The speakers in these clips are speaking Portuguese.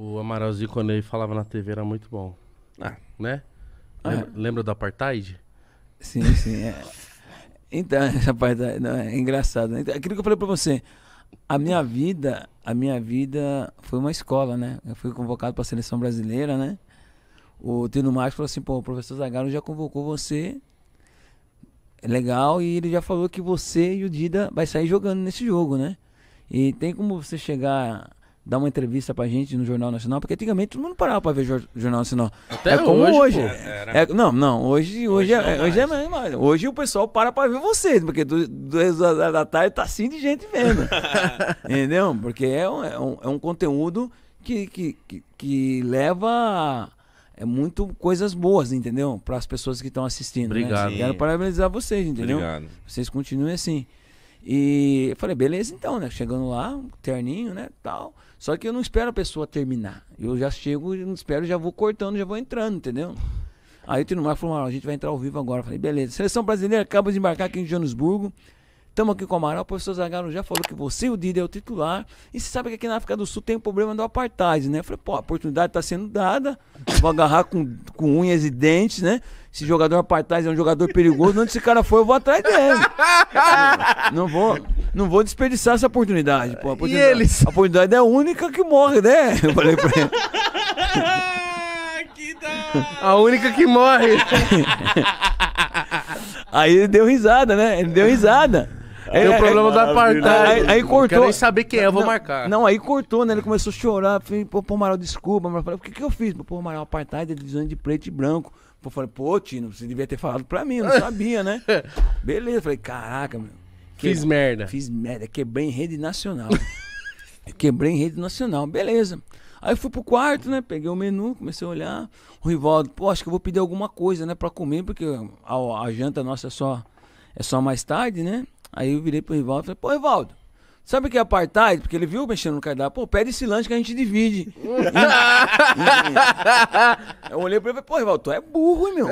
O Amaralzinho, quando ele falava na TV, era muito bom. Ah. Né? Ah. É. Lembra, lembra, do Apartheid? Sim, sim. É. Então, essa parte é engraçado. Né? Então, aquilo que eu falei pra você, a minha vida, a minha vida foi uma escola, né? Eu fui convocado para a seleção brasileira, né? O Tino Marcos falou assim, pô, o professor Zagallo já convocou você, é legal, e ele já falou que você e o Dida vai sair jogando nesse jogo, né? E tem como você chegar dar uma entrevista pra gente no Jornal Nacional, porque antigamente todo mundo parava pra ver jor Jornal Nacional. Até é como hoje. É, não, não, hoje, hoje, hoje é, mais. É, hoje é Hoje o pessoal para pra ver vocês, porque duas horas da tarde tá assim de gente vendo. Entendeu? Porque é um, é um, é um conteúdo que, que, que, que leva é muito coisas boas, entendeu? Para as pessoas que estão assistindo. Né? Obrigado. Né? Quero parabenizar vocês, entendeu? Obrigado. Vocês continuem assim. E eu falei, beleza então, né? Chegando lá, terninho, né? Tal. Só que eu não espero a pessoa terminar. Eu já chego, não espero, já vou cortando, já vou entrando, entendeu? Aí o Tino Marco falou, a gente vai entrar ao vivo agora. Eu falei, beleza. Seleção brasileira acaba de embarcar aqui em Joanesburgo. Estamos aqui com o Amaral. O professor Zagallo já falou que você e o Dida é o titular. E você sabe que aqui na África do Sul tem o um problema do apartheid, né? Eu falei, pô, a oportunidade está sendo dada. Vou agarrar com, com unhas e dentes, né? Esse jogador apartheid é um jogador perigoso. Onde esse cara foi, eu vou atrás dele. não, não vou, não vou desperdiçar essa oportunidade. Pô, a oportunidade, e eles? A oportunidade é a única que morre, né? Eu falei pra ele. A única que morre. Aí ele deu risada, né? Ele deu risada. É, Tem o é, problema da apartheid. Aí, aí cortou. Quero saber quem é, vou não, marcar. Não, aí cortou, né? Ele começou a chorar. Falei, pô, pô desculpa. Mas falei, o que, que eu fiz? Pô, Amaral, apartheid ele é divisão de preto e branco. Pô, falei, pô, Tino, você devia ter falado pra mim, eu não sabia, né? Beleza, falei, caraca, meu. Que... Fiz merda. Fiz merda, quebrei em rede nacional. quebrei em rede nacional, beleza. Aí fui pro quarto, né? Peguei o menu, comecei a olhar. O Rivaldo, pô, acho que eu vou pedir alguma coisa, né? Pra comer, porque a, a janta nossa é só, é só mais tarde, né? Aí eu virei pro Rivaldo e falei, pô, Rivaldo, Sabe o que é apartheid? Porque ele viu mexendo no cardápio. Pô, pede esse lanche que a gente divide. eu olhei pra ele e falei, pô, Rivaldo, tu é burro, hein, meu.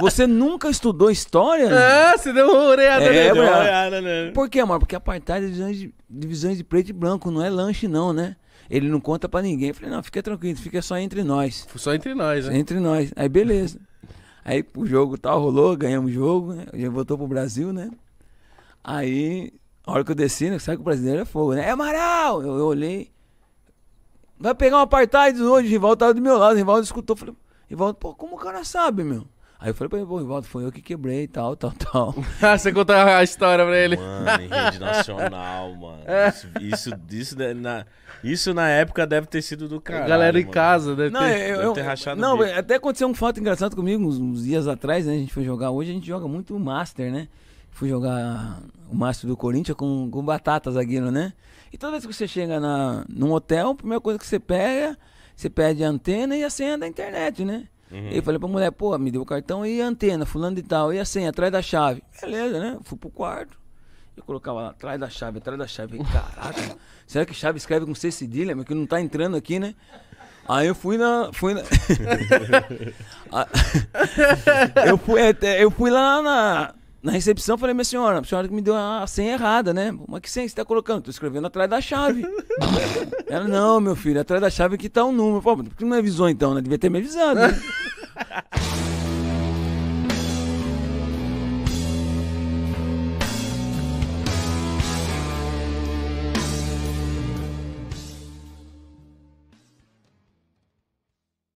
Você nunca estudou história? Ah, você deu uma orelhada, é, né? né? Por que, mano? Porque apartheid é divisões de, divisões de preto e branco, não é lanche, não, né? Ele não conta pra ninguém. Eu falei, não, fica tranquilo, fica só entre nós. Só entre nós, né? Entre nós. Aí, beleza. Aí o jogo tal, rolou, ganhamos o jogo, né? gente voltou pro Brasil, né? Aí, a hora que eu desci, né, sabe que o brasileiro é fogo, né? É Amaral! Eu, eu olhei. Vai pegar um apartheid hoje, o Rivaldo tava do meu lado, o Rivaldo escutou. Falei, Rivaldo, pô, como o cara sabe, meu? Aí eu falei pra ele, pô, Rivaldo, foi eu que quebrei e tal, tal, tal. Ah, você conta a história pra ele. Mano, em rede nacional, mano. É. Isso, isso, isso, na, isso na época deve ter sido do cara. Galera em mano. casa, deve, não, ter, eu, deve ter rachado. Não, até aconteceu um fato engraçado comigo uns, uns, dias atrás, né? A gente foi jogar hoje, a gente joga muito Master, né? fui jogar o Márcio do Corinthians com, com batata, zagueiro, né? E toda vez que você chega na, num hotel, a primeira coisa que você pega, você pede a antena e a senha da internet, né? Uhum. E eu falei pra mulher, pô, me deu o cartão e a antena, fulano de tal, e a senha, atrás da chave. Beleza, né? Fui pro quarto. Eu colocava lá, atrás da chave, atrás da chave. Falei, Caraca, será que chave escreve com C cedilha, mas que não tá entrando aqui, né? Aí eu fui na. Fui na... eu, fui até, eu fui lá na na recepção, falei, minha senhora, a senhora que me deu a senha errada, né? Mas que senha você tá colocando? Tô escrevendo atrás da chave. Ela, não, meu filho, é atrás da chave que tá o um número. Pô, por que não me avisou então, né? Devia ter me avisado. Né?